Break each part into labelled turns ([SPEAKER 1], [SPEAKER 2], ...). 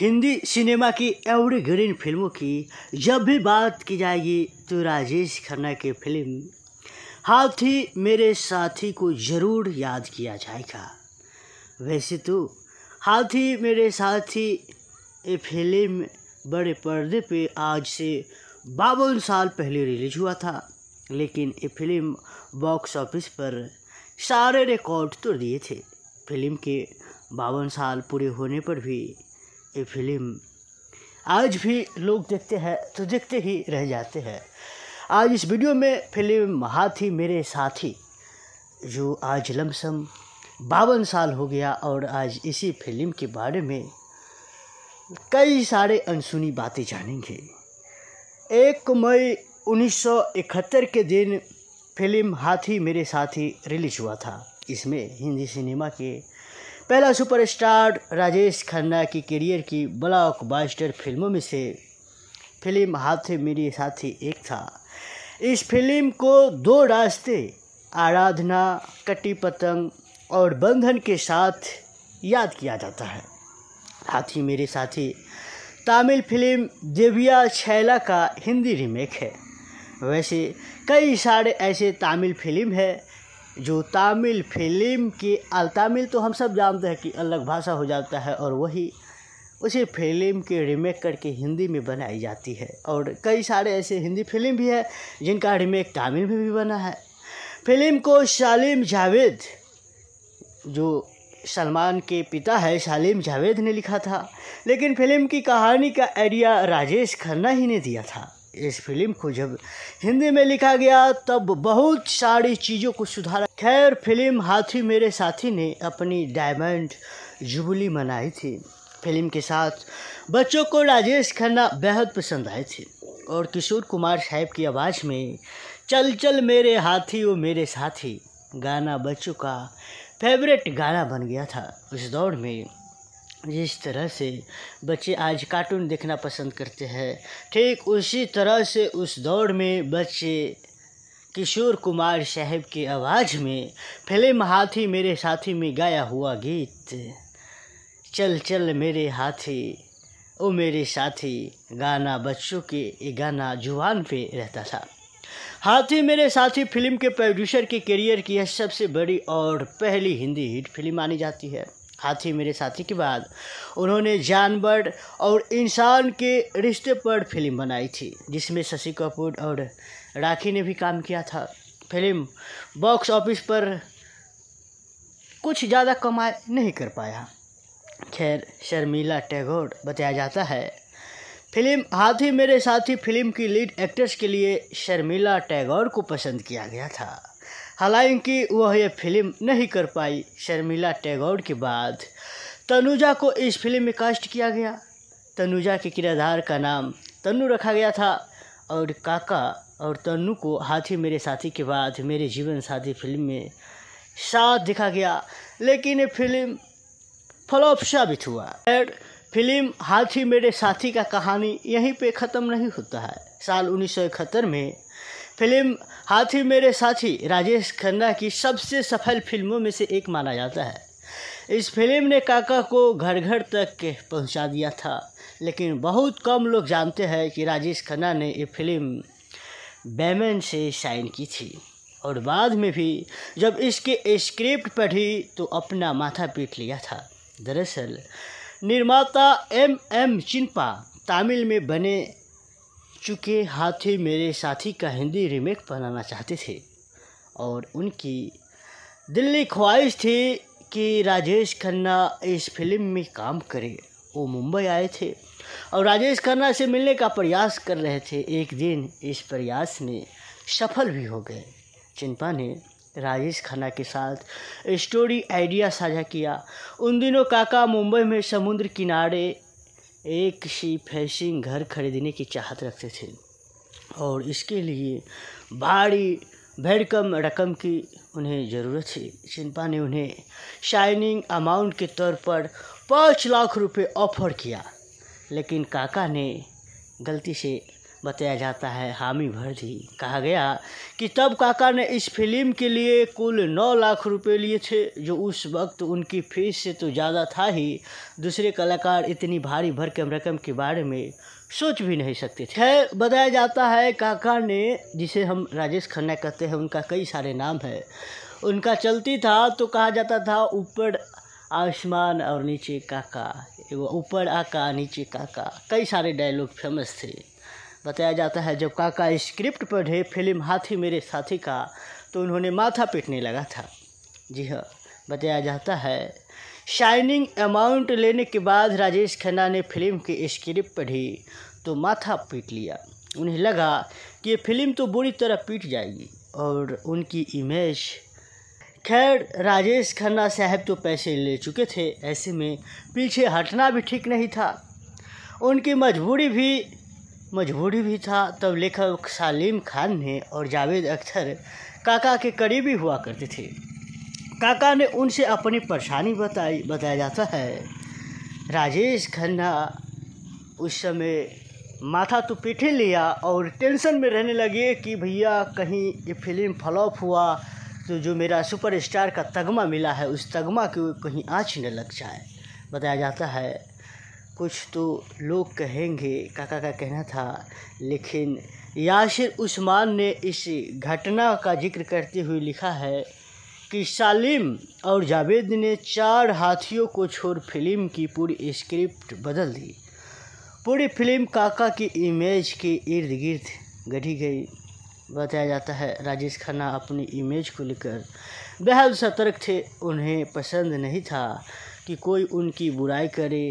[SPEAKER 1] Hindi cinema की evergreen फिल्मों की जब भी बात की जाएगी तो राजेश खन्ना की फिल्म हाथी मेरे साथी को ज़रूर याद किया जाएगा वैसे तो हाथी मेरे साथी ये फिल्म बड़े पर्दे पे आज से बावन साल पहले रिलीज हुआ था लेकिन ये फिल्म बॉक्स ऑफिस पर सारे रिकॉर्ड तोड़ दिए थे फिल्म के बावन साल पूरे होने पर भी ये फिल्म आज भी लोग देखते हैं तो देखते ही रह जाते हैं आज इस वीडियो में फिल्म हाथी मेरे साथी जो आज लमसम बावन साल हो गया और आज इसी फिल्म के बारे में कई सारे अनसुनी बातें जानेंगे एक मई 1971 के दिन फिल्म हाथी मेरे साथी रिलीज हुआ था इसमें हिंदी सिनेमा के पहला सुपरस्टार राजेश खन्ना की करियर की ब्लॉकबस्टर फिल्मों में से फिल्म हाथ मेरे साथी एक था इस फिल्म को दो रास्ते आराधना कटी पतंग और बंधन के साथ याद किया जाता है हाथी मेरे साथी तमिल फिल्म देविया छैला का हिंदी रीमेक है वैसे कई सारे ऐसे तमिल फिल्म है जो तमिल फिल्म की तमिल तो हम सब जानते हैं कि अलग भाषा हो जाता है और वही उसी फिल्म की रीमेक करके हिंदी में बनाई जाती है और कई सारे ऐसे हिंदी फिल्म भी है जिनका रीमेक तमिल में भी बना है फिल्म को शालिम जावेद जो सलमान के पिता है शालिम जावेद ने लिखा था लेकिन फिल्म की कहानी का आइडिया राजेश खन्ना ही ने दिया था इस फिल्म को जब हिंदी में लिखा गया तब बहुत सारी चीज़ों को सुधारा खैर फिल्म हाथी मेरे साथी ने अपनी डायमंड जुबली मनाई थी फिल्म के साथ बच्चों को राजेश खन्ना बेहद पसंद आए थे और किशोर कुमार साहब की आवाज़ में चल चल मेरे हाथी वो मेरे साथी गाना बच्चों का फेवरेट गाना बन गया था उस दौर में जिस तरह से बच्चे आज कार्टून देखना पसंद करते हैं ठीक उसी तरह से उस दौड़ में बच्चे किशोर कुमार साहब की आवाज़ में फिल्म हाथी मेरे साथी में गाया हुआ गीत चल चल मेरे हाथी ओ मेरे साथी गाना बच्चों के ये गाना जुबान पे रहता था हाथी मेरे साथी फिल्म के प्रोड्यूसर के करियर की यह सबसे बड़ी और पहली हिंदी हिट फिल्म मानी जाती है हाथी मेरे साथी के बाद उन्होंने जानवर और इंसान के रिश्ते पर फिल्म बनाई थी जिसमें शशि कपूर और राखी ने भी काम किया था फिल्म बॉक्स ऑफिस पर कुछ ज़्यादा कमाई नहीं कर पाया खैर शर्मिला टैगोर बताया जाता है फिल्म हाथी मेरे साथी फिल्म की लीड एक्ट्रेस के लिए शर्मिला टैगोर को पसंद किया गया था हालांकि वह यह फिल्म नहीं कर पाई शर्मिला टैगोर के बाद तनुजा को इस फिल्म में कास्ट किया गया तनुजा के किरदार का नाम तनु रखा गया था और काका और तनु को हाथी मेरे साथी के बाद मेरे जीवन साथी फिल्म में साथ दिखा गया लेकिन ये फिल्म फ्लॉप साबित हुआ फिल्म हाथी मेरे साथी का कहानी यहीं पे ख़त्म नहीं होता है साल उन्नीस में फिल्म हाथी मेरे साथी राजेश खन्ना की सबसे सफल फिल्मों में से एक माना जाता है इस फिल्म ने काका को घर घर तक पहुंचा दिया था लेकिन बहुत कम लोग जानते हैं कि राजेश खन्ना ने ये फिल्म बैमन से साइन की थी और बाद में भी जब इसके स्क्रिप्ट पढ़ी तो अपना माथा पीट लिया था दरअसल निर्माता एम एम चिन्पा तमिल में बने चुके हाथे मेरे साथी का हिंदी रीमेक बनाना चाहते थे और उनकी दिल्ली ख्वाहिश थी कि राजेश खन्ना इस फिल्म में काम करे वो मुंबई आए थे और राजेश खन्ना से मिलने का प्रयास कर रहे थे एक दिन इस प्रयास में सफल भी हो गए चिंपा ने राजेश खन्ना के साथ स्टोरी आइडिया साझा किया उन दिनों काका मुंबई में समुद्र किनारे एक सी फैसिंग घर खरीदने की चाहत रखते थे और इसके लिए भारी भरकम रकम की उन्हें ज़रूरत थी चिंपा ने उन्हें शाइनिंग अमाउंट के तौर पर पाँच लाख रुपए ऑफर किया लेकिन काका ने गलती से बताया जाता है हामी भर दी कहा गया कि तब काका ने इस फिल्म के लिए कुल नौ लाख रुपए लिए थे जो उस वक्त उनकी फीस से तो ज़्यादा था ही दूसरे कलाकार इतनी भारी भरकम रकम के बारे में सोच भी नहीं सकते थे बताया जाता है काका ने जिसे हम राजेश खन्ना कहते हैं उनका कई सारे नाम है उनका चलती था तो कहा जाता था ऊपर आसमान और नीचे काका ऊपर आका नीचे काका कई सारे डायलॉग फेमस थे बताया जाता है जब काका स्क्रिप्ट पढ़े फिल्म हाथी मेरे साथी का तो उन्होंने माथा पीटने लगा था जी हाँ बताया जाता है शाइनिंग अमाउंट लेने के बाद राजेश खन्ना ने फिल्म की स्क्रिप्ट पढ़ी तो माथा पीट लिया उन्हें लगा कि ये फिल्म तो बुरी तरह पीट जाएगी और उनकी इमेज खैर राजेश खन्ना साहब तो पैसे ले चुके थे ऐसे में पीछे हटना भी ठीक नहीं था उनकी मजबूरी भी मजबूरी भी था तब लेखक सालिम खान ने और जावेद अख्तर काका के करीबी हुआ करते थे काका ने उनसे अपनी परेशानी बताई बताया जाता है राजेश खन्ना उस समय माथा तो पीठे लिया और टेंशन में रहने लगे कि भैया कहीं ये फिल्म फ्लॉप हुआ तो जो मेरा सुपरस्टार का तगमा मिला है उस तगमा को कहीं आँच न लग जाए बताया जाता है कुछ तो लोग कहेंगे काका का कहना था लेकिन यासिर उस्मान ने इस घटना का जिक्र करते हुए लिखा है कि सालिम और जावेद ने चार हाथियों को छोड़ फिल्म की पूरी स्क्रिप्ट बदल दी पूरी फिल्म काका की इमेज के इर्द गिर्द गढ़ी गई बताया जाता है राजेश खन्ना अपनी इमेज को लेकर बेहद सतर्क थे उन्हें पसंद नहीं था कि कोई उनकी बुराई करे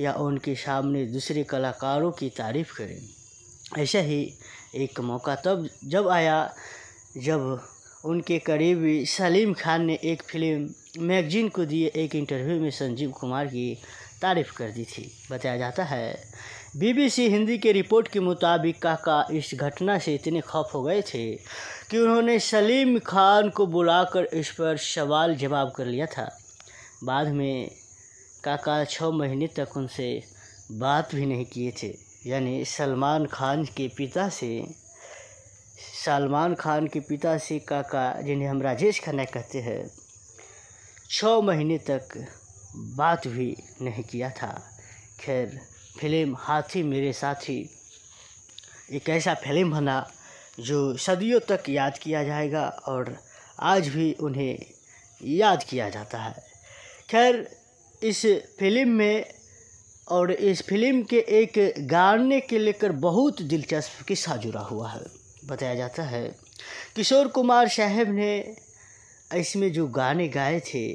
[SPEAKER 1] या उनके सामने दूसरे कलाकारों की तारीफ़ करें ऐसा ही एक मौका तब जब आया जब उनके करीबी सलीम खान ने एक फिल्म मैगजीन को दिए एक इंटरव्यू में संजीव कुमार की तारीफ़ कर दी थी बताया जाता है बीबीसी हिंदी के रिपोर्ट के मुताबिक काका इस घटना से इतने खौफ हो गए थे कि उन्होंने सलीम खान को बुलाकर इस पर सवाल जवाब कर लिया था बाद में काका छः महीने तक उनसे बात भी नहीं किए थे यानी सलमान खान के पिता से सलमान खान के पिता से काका जिन्हें हम राजेश खन्ना कहते हैं छः महीने तक बात भी नहीं किया था खैर फिल्म हाथी मेरे साथी एक ऐसा फिल्म बना जो सदियों तक याद किया जाएगा और आज भी उन्हें याद किया जाता है खैर इस फिल्म में और इस फिल्म के एक गाने के लेकर बहुत दिलचस्प किस्सा जुड़ा हुआ है बताया जाता है किशोर कुमार साहब ने इसमें जो गाने गाए थे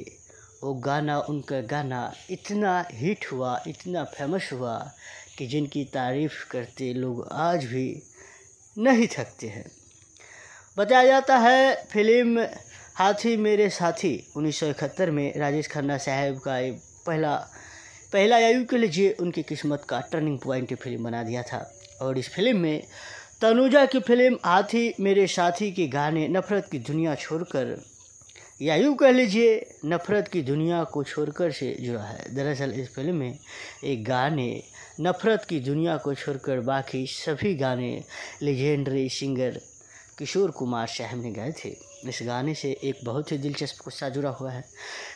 [SPEAKER 1] वो गाना उनका गाना इतना हिट हुआ इतना फेमस हुआ कि जिनकी तारीफ़ करते लोग आज भी नहीं थकते हैं बताया जाता है फिल्म हाथी मेरे साथी उन्नीस में राजेश खन्ना साहब का पहला पहला आयु के लिए उनकी किस्मत का टर्निंग पॉइंट फिल्म बना दिया था और इस फिल्म में तनुजा की फिल्म हाथी मेरे साथी के गाने नफरत की दुनिया छोड़कर या यूँ कह लीजिए नफरत की दुनिया को छोड़कर से जुड़ा है दरअसल इस फिल्म में एक गाने नफरत की दुनिया को छोड़कर बाकी सभी गाने लेजेंडरी सिंगर किशोर कुमार साहब ने गाए थे इस गाने से एक बहुत ही दिलचस्प गुस्सा जुड़ा हुआ है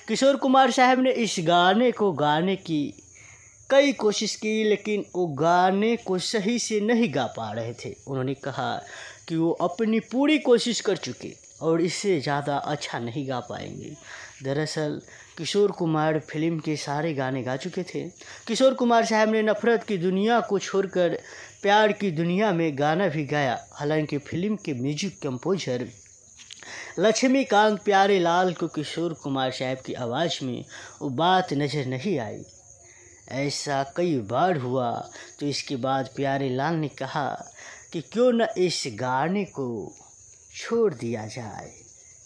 [SPEAKER 1] किशोर कुमार साहब ने इस गाने को गाने की कई कोशिश की लेकिन वो गाने को सही से नहीं गा पा रहे थे उन्होंने कहा कि वो अपनी पूरी कोशिश कर चुके और इससे ज़्यादा अच्छा नहीं गा पाएंगे दरअसल किशोर कुमार फिल्म के सारे गाने गा चुके थे किशोर कुमार साहब ने नफ़रत की दुनिया को छोड़कर प्यार की दुनिया में गाना भी गाया हालांकि फिल्म के म्यूजिक कंपोजर लक्ष्मीकांत प्यारे लाल को किशोर कुमार साहब की आवाज़ में वो बात नज़र नहीं आई ऐसा कई बार हुआ तो इसके बाद प्यारे लाल ने कहा कि क्यों न इस गाने को छोड़ दिया जाए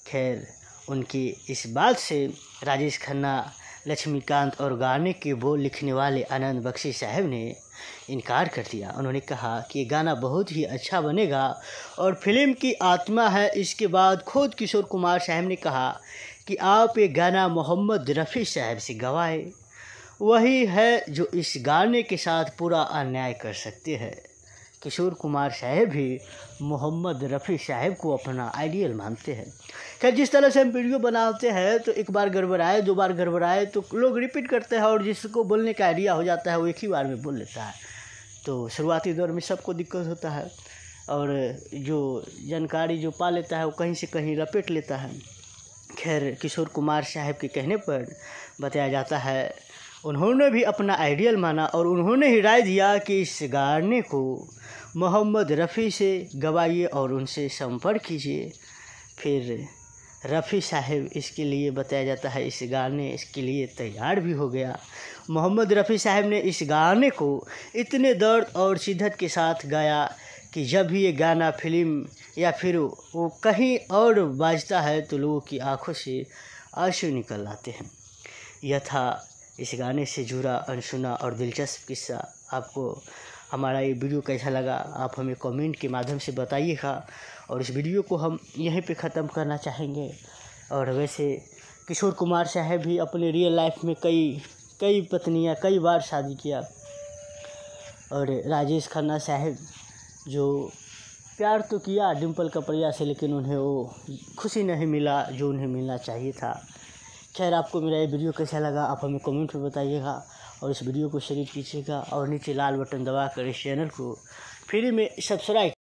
[SPEAKER 1] खैर उनकी इस बात से राजेश खन्ना लक्ष्मीकांत और गाने के बोल लिखने वाले आनंद बख्शी साहब ने इनकार कर दिया उन्होंने कहा कि ये गाना बहुत ही अच्छा बनेगा और फिल्म की आत्मा है इसके बाद खुद किशोर कुमार साहब ने कहा कि आप ये गाना मोहम्मद रफ़ी साहब से गवाए वही है जो इस गाने के साथ पूरा अन्याय कर सकते हैं किशोर कुमार साहेब ही मोहम्मद रफ़ी साहेब को अपना आइडियल मानते हैं खैर जिस तरह से हम वीडियो बनाते हैं तो एक बार गड़बड़ाए दो बार गड़बड़ाए तो लोग रिपीट करते हैं और जिसको बोलने का आइडिया हो जाता है वो एक ही बार में बोल लेता है तो शुरुआती दौर में सबको दिक्कत होता है और जो जानकारी जो पा लेता है वो कहीं से कहीं लपेट लेता है खैर किशोर कुमार साहेब के कहने पर बताया जाता है उन्होंने भी अपना आइडियल माना और उन्होंने ही राय दिया कि इस गाने को मोहम्मद रफ़ी से गवाइए और उनसे संपर्क कीजिए फिर रफ़ी साहब इसके लिए बताया जाता है इस गाने इसके लिए तैयार भी हो गया मोहम्मद रफ़ी साहब ने इस गाने को इतने दर्द और शिद्दत के साथ गाया कि जब भी ये गाना फिल्म या फिर वो कहीं और बाजता है तो लोगों की आंखों से आंसू निकल आते हैं यथा इस गाने से जुड़ा अनसुना और दिलचस्प किस्सा आपको हमारा ये वीडियो कैसा लगा आप हमें कमेंट के माध्यम से बताइएगा और इस वीडियो को हम यहीं पे ख़त्म करना चाहेंगे और वैसे किशोर कुमार साहब भी अपने रियल लाइफ में कई कई पत्नियां कई बार शादी किया और राजेश खन्ना साहब जो प्यार तो किया डिम्पल कपड़िया से लेकिन उन्हें वो खुशी नहीं मिला जो उन्हें मिलना चाहिए था खैर आपको मेरा ये वीडियो कैसा लगा आप हमें कमेंट में बताइएगा और इस वीडियो को शेयर कीजिएगा और नीचे लाल बटन दबा कर इस चैनल को फ्री में सब्सराइब